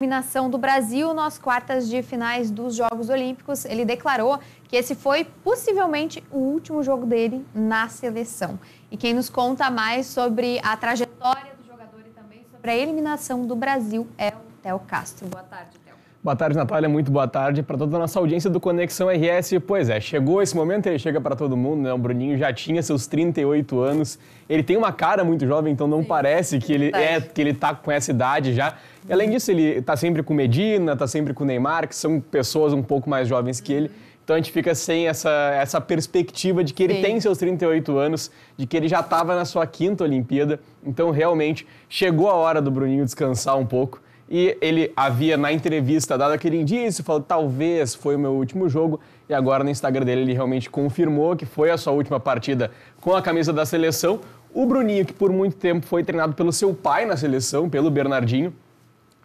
eliminação do Brasil nas quartas de finais dos Jogos Olímpicos. Ele declarou que esse foi possivelmente o último jogo dele na seleção. E quem nos conta mais sobre a trajetória do jogador e também sobre a eliminação do Brasil é o Theo Castro. Boa tarde, Boa tarde, Natália. Muito boa tarde para toda a nossa audiência do Conexão RS. Pois é, chegou esse momento, ele chega para todo mundo, né? O Bruninho já tinha seus 38 anos. Ele tem uma cara muito jovem, então não Sim. parece que ele é que ele tá com essa idade já. E, além disso, ele tá sempre com Medina, tá sempre com Neymar, que são pessoas um pouco mais jovens que ele. Uhum. Então a gente fica sem essa, essa perspectiva de que ele Sim. tem seus 38 anos, de que ele já estava na sua quinta Olimpíada. Então realmente chegou a hora do Bruninho descansar um pouco. E ele havia, na entrevista, dado aquele indício, falou talvez foi o meu último jogo. E agora no Instagram dele ele realmente confirmou que foi a sua última partida com a camisa da seleção. O Bruninho, que por muito tempo foi treinado pelo seu pai na seleção, pelo Bernardinho,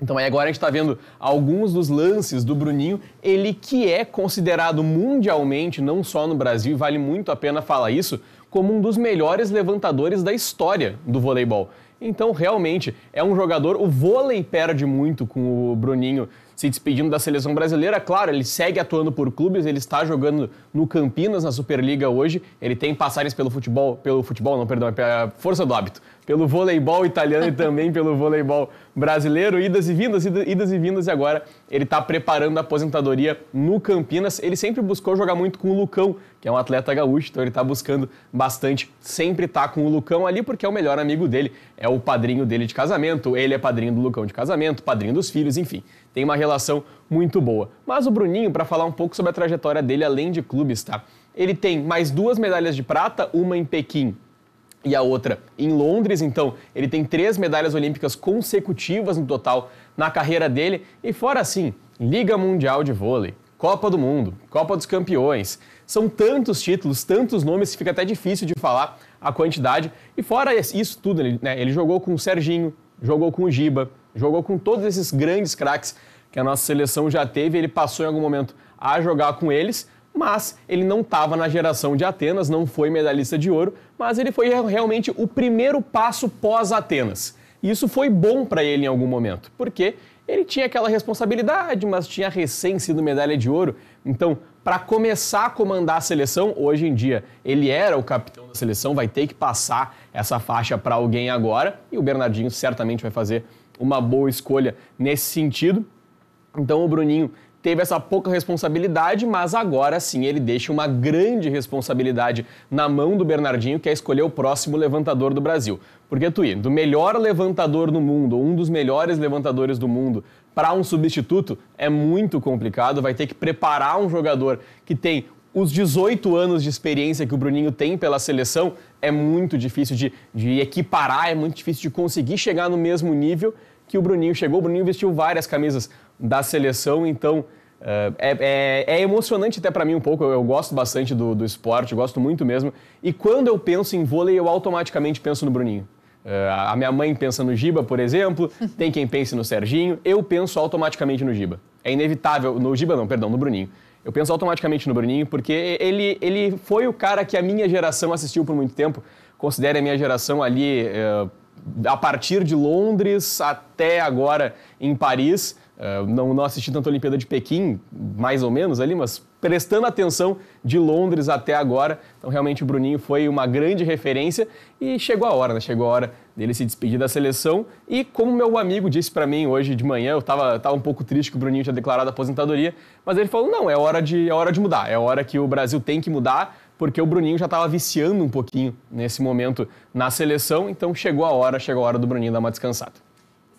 então aí agora a gente está vendo alguns dos lances do Bruninho, ele que é considerado mundialmente, não só no Brasil, e vale muito a pena falar isso, como um dos melhores levantadores da história do voleibol. Então, realmente, é um jogador. O vôlei perde muito com o Bruninho se despedindo da seleção brasileira. Claro, ele segue atuando por clubes, ele está jogando no Campinas, na Superliga hoje. Ele tem passagens pelo futebol, pelo futebol, não, perdão, é pela força do hábito, pelo voleibol italiano e também pelo voleibol brasileiro, idas e vindas, idas e vindas, e agora ele está preparando a aposentadoria no Campinas. Ele sempre buscou jogar muito com o Lucão, que é um atleta gaúcho, então ele está buscando bastante, sempre tá com o Lucão ali, porque é o melhor amigo dele, é o padrinho dele de casamento, ele é padrinho do Lucão de casamento, padrinho dos filhos, enfim tem uma relação muito boa. Mas o Bruninho, para falar um pouco sobre a trajetória dele além de clubes, tá? Ele tem mais duas medalhas de prata, uma em Pequim e a outra em Londres. Então, ele tem três medalhas olímpicas consecutivas no total na carreira dele. E fora assim, Liga Mundial de Vôlei, Copa do Mundo, Copa dos Campeões. São tantos títulos, tantos nomes que fica até difícil de falar a quantidade. E fora isso tudo, né, ele jogou com o Serginho, jogou com o Giba, Jogou com todos esses grandes craques que a nossa seleção já teve, ele passou em algum momento a jogar com eles, mas ele não estava na geração de Atenas, não foi medalhista de ouro, mas ele foi realmente o primeiro passo pós-Atenas. E isso foi bom para ele em algum momento, porque ele tinha aquela responsabilidade, mas tinha recém sido medalha de ouro. Então, para começar a comandar a seleção, hoje em dia ele era o capitão da seleção, vai ter que passar essa faixa para alguém agora, e o Bernardinho certamente vai fazer uma boa escolha nesse sentido. Então o Bruninho teve essa pouca responsabilidade, mas agora sim ele deixa uma grande responsabilidade na mão do Bernardinho, que é escolher o próximo levantador do Brasil. Porque, ir do melhor levantador do mundo, um dos melhores levantadores do mundo, para um substituto é muito complicado. Vai ter que preparar um jogador que tem os 18 anos de experiência que o Bruninho tem pela seleção, é muito difícil de, de equiparar, é muito difícil de conseguir chegar no mesmo nível que o Bruninho chegou. O Bruninho vestiu várias camisas da seleção, então eh, é, é, é emocionante até para mim um pouco. Eu, eu gosto bastante do, do esporte, gosto muito mesmo. E quando eu penso em vôlei, eu automaticamente penso no Bruninho. Uh, a minha mãe pensa no Giba, por exemplo, tem quem pense no Serginho, eu penso automaticamente no Giba. É inevitável, no Giba não, perdão, no Bruninho. Eu penso automaticamente no Bruninho, porque ele, ele foi o cara que a minha geração assistiu por muito tempo. Considere a minha geração ali, uh, a partir de Londres até agora em Paris. Uh, não, não assisti tanto a Olimpíada de Pequim, mais ou menos ali, mas prestando atenção de Londres até agora. Então, realmente, o Bruninho foi uma grande referência e chegou a hora, né? Chegou a hora dele se despedir da seleção. E como meu amigo disse para mim hoje de manhã, eu estava tava um pouco triste que o Bruninho tinha declarado aposentadoria, mas ele falou: não, é hora de, é hora de mudar, é hora que o Brasil tem que mudar, porque o Bruninho já estava viciando um pouquinho nesse momento na seleção, então chegou a hora, chegou a hora do Bruninho dar uma descansada.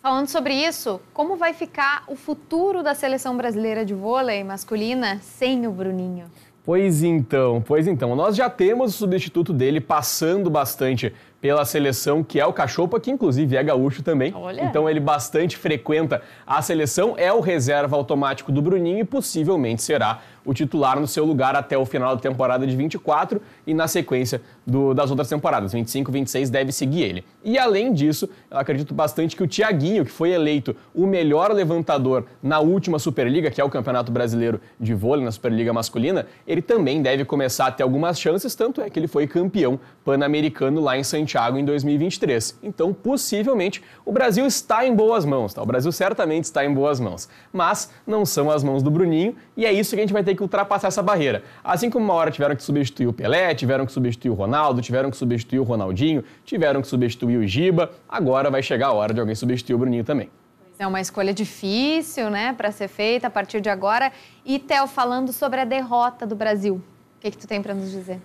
Falando sobre isso, como vai ficar o futuro da seleção brasileira de vôlei masculina sem o Bruninho? Pois então, pois então, nós já temos o substituto dele passando bastante pela seleção, que é o Cachopa, que inclusive é gaúcho também. Olha. Então ele bastante frequenta a seleção, é o reserva automático do Bruninho e possivelmente será o titular no seu lugar até o final da temporada de 24 e na sequência do, das outras temporadas. 25, 26 deve seguir ele. E além disso, eu acredito bastante que o Thiaguinho, que foi eleito o melhor levantador na última Superliga, que é o Campeonato Brasileiro de Vôlei, na Superliga Masculina, ele também deve começar a ter algumas chances, tanto é que ele foi campeão pan-americano lá em Santiago Santiago em 2023. Então, possivelmente, o Brasil está em boas mãos, tá? O Brasil certamente está em boas mãos. Mas não são as mãos do Bruninho e é isso que a gente vai ter que ultrapassar essa barreira. Assim como uma hora tiveram que substituir o Pelé, tiveram que substituir o Ronaldo, tiveram que substituir o Ronaldinho, tiveram que substituir o Giba, agora vai chegar a hora de alguém substituir o Bruninho também. É uma escolha difícil, né, para ser feita a partir de agora. E Theo, falando sobre a derrota do Brasil, o que, que tu tem para nos dizer?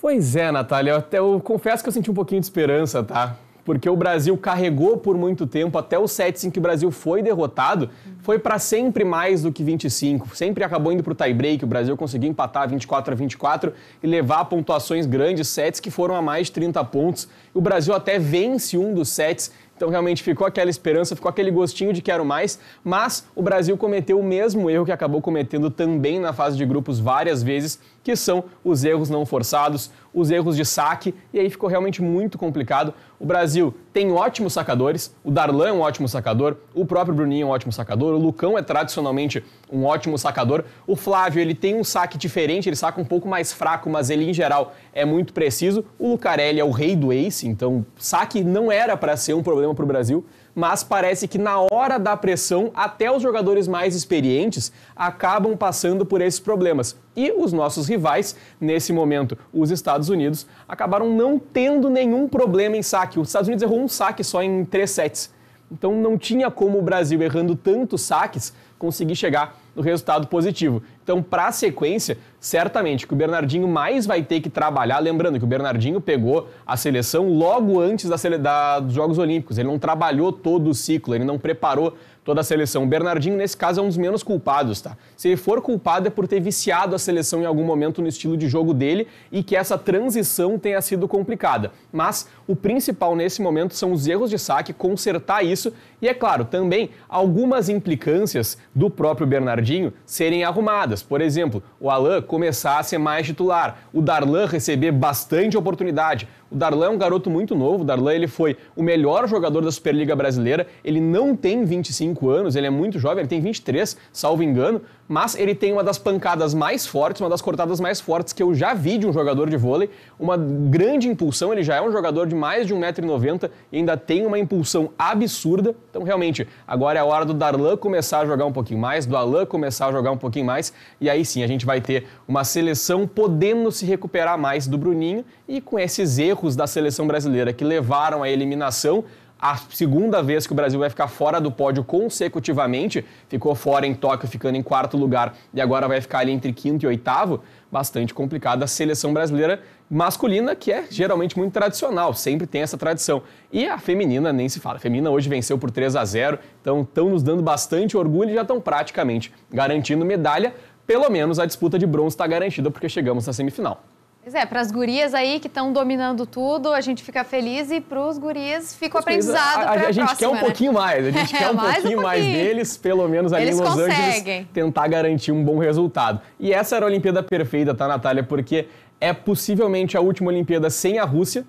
Pois é, Natália, eu, até, eu confesso que eu senti um pouquinho de esperança, tá? porque o Brasil carregou por muito tempo até os sets em que o Brasil foi derrotado, foi para sempre mais do que 25. Sempre acabou indo para o tie-break, o Brasil conseguiu empatar 24 a 24 e levar pontuações grandes, sets que foram a mais de 30 pontos. O Brasil até vence um dos sets então realmente ficou aquela esperança, ficou aquele gostinho de quero mais, mas o Brasil cometeu o mesmo erro que acabou cometendo também na fase de grupos várias vezes, que são os erros não forçados, os erros de saque, e aí ficou realmente muito complicado. O Brasil tem ótimos sacadores, o Darlan é um ótimo sacador, o próprio Bruninho é um ótimo sacador, o Lucão é tradicionalmente um ótimo sacador. O Flávio, ele tem um saque diferente, ele saca um pouco mais fraco, mas ele em geral é muito preciso. O Lucarelli é o rei do ace, então saque não era para ser um problema para o Brasil, mas parece que na hora da pressão, até os jogadores mais experientes acabam passando por esses problemas. E os nossos rivais, nesse momento, os Estados Unidos, acabaram não tendo nenhum problema em saque. Os Estados Unidos errou um saque só em três sets. Então não tinha como o Brasil, errando tantos saques, conseguir chegar no resultado positivo. Então, para a sequência, certamente que o Bernardinho mais vai ter que trabalhar. Lembrando que o Bernardinho pegou a seleção logo antes da, da, dos Jogos Olímpicos. Ele não trabalhou todo o ciclo, ele não preparou toda a seleção. O Bernardinho, nesse caso, é um dos menos culpados, tá? Se ele for culpado é por ter viciado a seleção em algum momento no estilo de jogo dele e que essa transição tenha sido complicada. Mas o principal nesse momento são os erros de saque, consertar isso e, é claro, também algumas implicâncias do próprio Bernardinho serem arrumadas. Por exemplo, o Alain começar a ser mais titular, o Darlan receber bastante oportunidade o Darlan é um garoto muito novo. O Darlan ele foi o melhor jogador da Superliga Brasileira. Ele não tem 25 anos, ele é muito jovem, ele tem 23, salvo engano mas ele tem uma das pancadas mais fortes, uma das cortadas mais fortes que eu já vi de um jogador de vôlei, uma grande impulsão, ele já é um jogador de mais de 1,90m e ainda tem uma impulsão absurda. Então, realmente, agora é a hora do Darlan começar a jogar um pouquinho mais, do Alan começar a jogar um pouquinho mais, e aí sim a gente vai ter uma seleção podendo se recuperar mais do Bruninho e com esses erros da seleção brasileira que levaram à eliminação, a segunda vez que o Brasil vai ficar fora do pódio consecutivamente, ficou fora em Tóquio, ficando em quarto lugar, e agora vai ficar ali entre quinto e oitavo, bastante complicado. a seleção brasileira masculina, que é geralmente muito tradicional, sempre tem essa tradição. E a feminina nem se fala. A feminina hoje venceu por 3 a 0, então estão nos dando bastante orgulho e já estão praticamente garantindo medalha. Pelo menos a disputa de bronze está garantida porque chegamos na semifinal. Pois é, para as gurias aí que estão dominando tudo, a gente fica feliz e para os gurias fica o aprendizado. A, a, a gente próxima, quer um né? pouquinho mais, a gente é, quer um, mais pouquinho um, pouquinho mais deles, pelo menos ali eles em Los conseguem. Angeles, tentar garantir um bom resultado. E essa era a Olimpíada perfeita, tá, Natália? Porque é possivelmente a última Olimpíada sem a Rússia.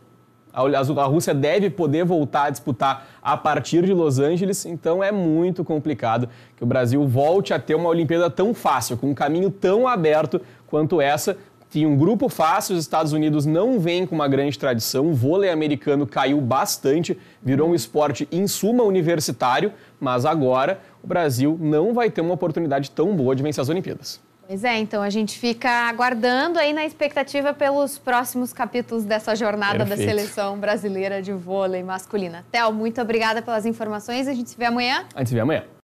A Rússia deve poder voltar a disputar a partir de Los Angeles, então é muito complicado que o Brasil volte a ter uma Olimpíada tão fácil, com um caminho tão aberto quanto essa, tinha um grupo fácil, os Estados Unidos não vêm com uma grande tradição, o vôlei americano caiu bastante, virou um esporte em suma universitário, mas agora o Brasil não vai ter uma oportunidade tão boa de vencer as Olimpíadas. Pois é, então a gente fica aguardando aí na expectativa pelos próximos capítulos dessa jornada Perfeito. da seleção brasileira de vôlei masculina. Tel, muito obrigada pelas informações, a gente se vê amanhã. A gente se vê amanhã.